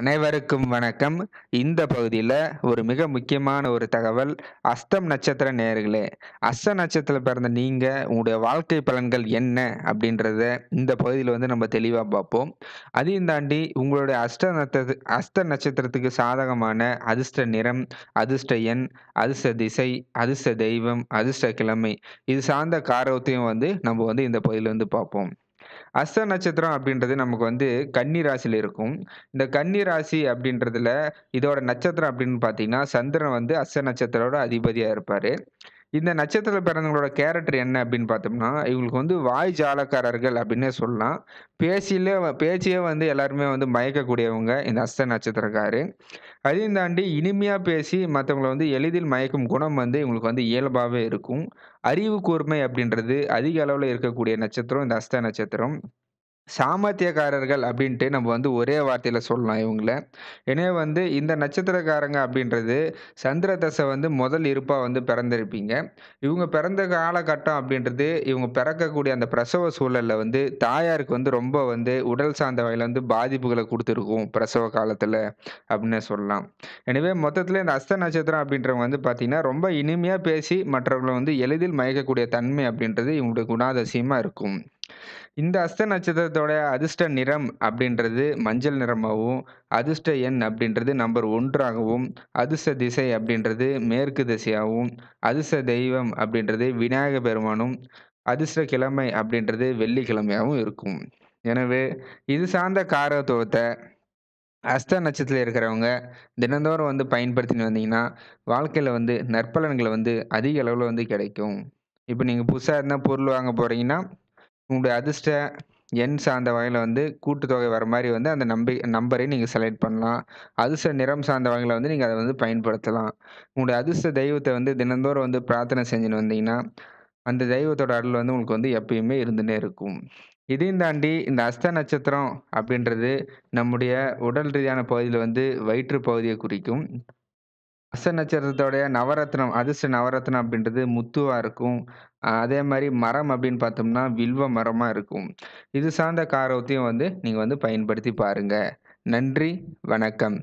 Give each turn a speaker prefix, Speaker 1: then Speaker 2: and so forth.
Speaker 1: அனைவருக்கும் வணக்கம் இந்த பகுதியில் ஒரு மிக முக்கியமான ஒரு தகவல் அஸ்தம் நட்சத்திர நேர்களே அஸ்த நட்சத்திரம் பிறந்த நீங்கள் உங்களுடைய வாழ்க்கை பலன்கள் என்ன அப்படின்றத இந்த பகுதியில் வந்து நம்ம தெளிவாக பார்ப்போம் அதையும் தாண்டி உங்களுடைய அஸ்த நட்சத்திர அஸ்த நட்சத்திரத்துக்கு சாதகமான அதிர்ஷ்ட நிறம் அதிர்ஷ்ட எண் அதிர்ஷ்ட திசை அதிர்ஷ்ட தெய்வம் அதிர்ஷ்ட கிழமை இது சார்ந்த காரத்தையும் வந்து நம்ம வந்து இந்த பகுதியில் வந்து பார்ப்போம் அஸ்த நட்சத்திரம் அப்படின்றது நமக்கு வந்து கன்னி ராசியில் இருக்கும் இந்த கன்னி ராசி அப்படின்றதுல இதோட நட்சத்திரம் அப்படின்னு பார்த்தீங்கன்னா சந்திரன் வந்து அஸ்த நட்சத்திரோட அதிபதியாக இருப்பார் இந்த நட்சத்திர பிறந்தவங்களோட கேரக்டர் என்ன அப்படின்னு பார்த்தோம்னா இவங்களுக்கு வந்து வாய் ஜாலக்காரர்கள் அப்படின்னே சொல்லலாம் பேசியில பேச்சியே வந்து எல்லாருமே வந்து மயக்கக்கூடியவங்க இந்த அஸ்த நட்சத்திரக்காரு அதையும் தாண்டி இனிமையாக பேசி மற்றவங்களை வந்து எளிதில் மயக்கும் குணம் வந்து இவங்களுக்கு வந்து இயல்பாகவே இருக்கும் அறிவு கூர்மை அப்படின்றது அதிக அளவில் இருக்கக்கூடிய நட்சத்திரம் இந்த அஸ்த நட்சத்திரம் சாமர்த்தியக்காரர்கள் அப்படின்ட்டு நம்ம வந்து ஒரே வார்த்தையில் சொல்லலாம் இவங்கள ஏன்னா வந்து இந்த நட்சத்திரக்காரங்க அப்படின்றது சந்திர தசை வந்து முதல் இருப்பாக வந்து பிறந்திருப்பீங்க இவங்க பிறந்த காலகட்டம் அப்படின்றது இவங்க பிறக்கக்கூடிய அந்த பிரசவ சூழலில் வந்து தாயாருக்கு வந்து ரொம்ப வந்து உடல் சார்ந்த வகையில் வந்து பாதிப்புகளை கொடுத்துருக்கும் பிரசவ காலத்தில் அப்படின்னு சொல்லலாம் எனவே மொத்தத்தில் இந்த அஸ்த நட்சத்திரம் அப்படின்றவங்க வந்து பார்த்திங்கன்னா ரொம்ப இனிமையாக பேசி மற்றவர்களை வந்து எளிதில் மயக்கக்கூடிய தன்மை அப்படின்றது இவங்களுடைய குணாதசியமாக இருக்கும் இந்த அஸ்த நட்சத்திரத்தோட அதிர்ஷ்ட நிறம் அப்படின்றது மஞ்சள் நிறமாகவும் அதிர்ஷ்ட எண் அப்படின்றது நம்பர் ஒன்றாகவும் அதிர்ஷ்ட திசை அப்படின்றது மேற்கு திசையாகவும் அதிர்ஷ்ட தெய்வம் அப்படின்றது விநாயக பெருமானும் அதிர்ஷ்ட கிழமை அப்படின்றது வெள்ளிக்கிழமையாகவும் இருக்கும் எனவே இது சார்ந்த காரத்துவத்தை அஸ்த நட்சத்திரத்தில் இருக்கிறவங்க தினந்தோறும் வந்து பயன்படுத்தின்னு வந்தீங்கன்னா வாழ்க்கையில் வந்து நற்பலன்களை வந்து அதிக அளவில் வந்து கிடைக்கும் இப்போ நீங்கள் புதுசாக இருந்தால் பொருள் வாங்க போகிறீங்கன்னா உங்களுடைய அதிர்ஷ்ட எண் சார்ந்த வகையில் வந்து கூட்டுத்தொகை வர மாதிரி வந்து அந்த நம்பி நம்பரை நீங்கள் செலக்ட் பண்ணலாம் அதிர்ஷ்ட நிறம் சார்ந்த வகையில் வந்து நீங்கள் அதை வந்து பயன்படுத்தலாம் உங்களுடைய அதிர்ஷ்ட தெய்வத்தை வந்து தினந்தோறும் வந்து பிரார்த்தனை செஞ்சுன்னு வந்தீங்கன்னா அந்த தெய்வத்தோட அருள் வந்து உங்களுக்கு வந்து எப்பயுமே இருந்துனே இருக்கும் இதையும் தாண்டி இந்த அஸ்த நட்சத்திரம் அப்படின்றது நம்முடைய உடல் ரீதியான பகுதியில் வந்து வயிற்று பகுதியை குறிக்கும் அஸ்த நட்சத்திரத்தோடைய நவரத்னம் அதிர்ஷ்ட நவரத்னம் அப்படின்றது முத்துவா இருக்கும் அதே மாதிரி மரம் அப்படின்னு பார்த்தோம்னா வில்வ மரமா இருக்கும் இது சார்ந்த காரத்தையும் வந்து நீங்க வந்து பயன்படுத்தி பாருங்க நன்றி வணக்கம்